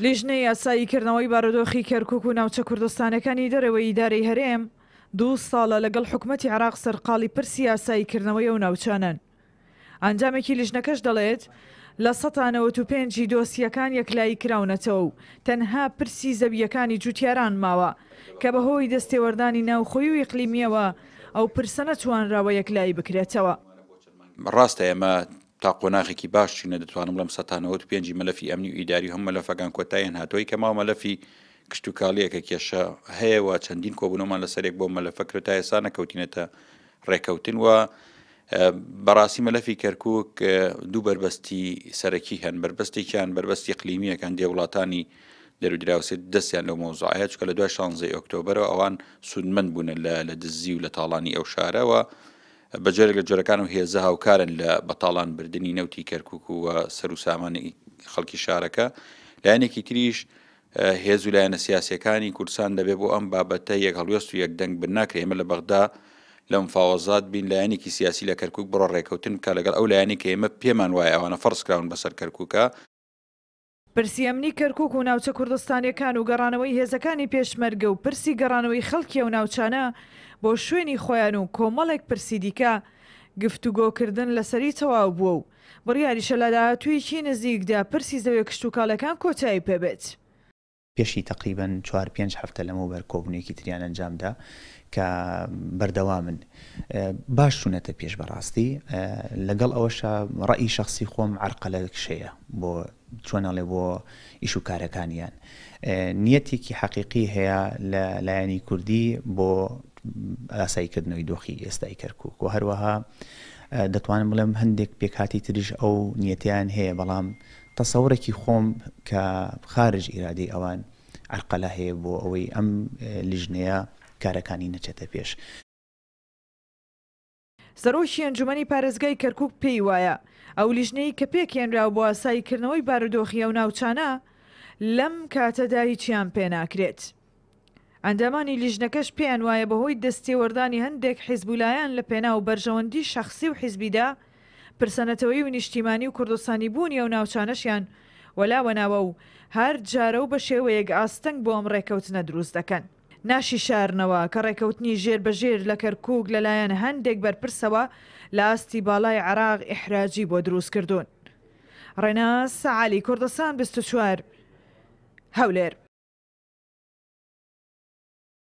لیژنەی یاساییکردنەوەی بارودۆخی کەرکک و ناوچە کوردستانەکانی دەرەوەی ئیدارەی هەرێم دوو ساڵە لەگەڵ حکوومەتتی عراق سەرقاڵی پرسی یاساییکردنەوەی و ناوچانن. ئەنجامێکی لیژنەکەش دەڵێت لە 1995 دۆسیەکان یەکلایی کراونەتەوە و تەنها پرسی زەویەکانی جوتیاران ماوە کە بەهۆی دەستێوەردانی ناوخۆی و یقلیمیەوە ئەو پرسە نەتوانراوە یەکلایی بکرێتەوە. ڕاستە ئێمە تا قۆناغێکی باش چینە دەتوانم لەم سەتانەوەت پێنجی مەلەفی ئەمنی و ئیداری هەم مەلەفەکان کۆتایەن هاتۆی کە ماوە مەلەفی کشت و کاڵیەکە کێشە هەیەەوە چەندین کۆبوونەمان لەسەرێک بۆ مەلەفەکر تا ئێسا نەکەوتینێتە ڕێکەوتن وە بەڕاستی مەلەفی کەرکک دوو بربەستی سەرەکی هەن بربەستێکیان بربەستی قلیمیەکان دێوڵاتانی دەرودراوسێت دەستیان لەو مۆزایە چکە لە دوای 16 ئۆکتۆبرەوە ئەوان سودمەند بوون لە دزی و لە تاڵانی ئەو شارەوە. بەجێرە لە جۆرەکان و هێزە هاوکارن لە بەتاڵان بردننی نەوتی کەرکک و سەر و سامانی خەڵکی شارەکە لایەنێکی تریش هێز و لایەنە سیاسەکانی کوردستان دەبێت بۆ ئەم بابەتە یەک هەڵوێست و یەک دەنگ بناکرێ ئمە لە بەغدا لەم فاوەزات بین لایەنێکی سیاسی لە کەرکک بڕۆ ڕێککەوتن کە لەگەڵ ئەو لایەنی کە ئێمە پێمان وایە ئەوانە فەرسکراون بەسەر کەرککە پرسیەمنی کەرکک و ناوچە کوردستانیەکان و گەڕانەوەی هێزەکانی پێشمەرگە و پرسی گەڕانەوەی خەڵکیە و ناوچانە بۆ شوێنی خۆیان و کۆمەڵێک پرسی دیکە گفتوگۆکردن لەسەری تەواو بووە و بڕیاریشە لە داهاتوویکی نزیکدا پرسی زەوێ کشت و کاڵەکان کۆتایی پێبێت. پێشی تقریبان 4 5 هەفتە لەمە بەر کۆبنێکی تریان ئەنجامدا کە بەردەوامن باش چونەتە پێش بەڕاستی لەگەڵ ئەوەشە ڕەئی شخصی خۆم عرقە لە کشەیە بۆ چۆناڵێ بۆ ئیش و کارەکانیان نیەتێکی حەقیقی هەیە لە لایەنی کوردی بۆ ئاساییکردنەوەی دۆخی ئێستای کەرکک و هەروەها دەتوانم بڵێم هەندێک پێکاتی تریش ئەو نیەتیان هەیە بەڵام تەسەورێکی خۆم کە خارج ئیرادی ئەوان ئەرقەلا هەیە بۆ ئەوەی ئەم لیژنەیە کارەکانی نەچێتە پێش سەرۆشی ئەنجومی پارێزگای کەرکک پێی وایە ئەو لیژنەی کە پێکێنرا بۆ ئاساییکردنەوەی بارودۆخیە و ناوچانە لەم کاتەدای چیان پێناکرێت. ئەندامانی لیژنەکەش پێیان وایە بەهۆی دەستێوەردانی هەندێک حیزبولایان لە پێنا و بەرژەوەندی شخصی و حیزبیدا پرسەنەتەوەی و نیشتیمانی و کوردستانی بوونی و ناوچانەشیان وەلاوەناوە و هەر جارە و بە شێوەیەک ئاستەنگ بۆ ئەم ڕێکەوتنە دروست دەکەن. ناشی شارنەوە کە ڕێکەوتنی ژێر بەژێر لە کەرکک لەلایەن هەندێک بەرپرسەوە لاستی باڵای عراق ئحراجی بۆ دروست کردوون. ڕێناس سەعالی کوردستان 24 هەولێر.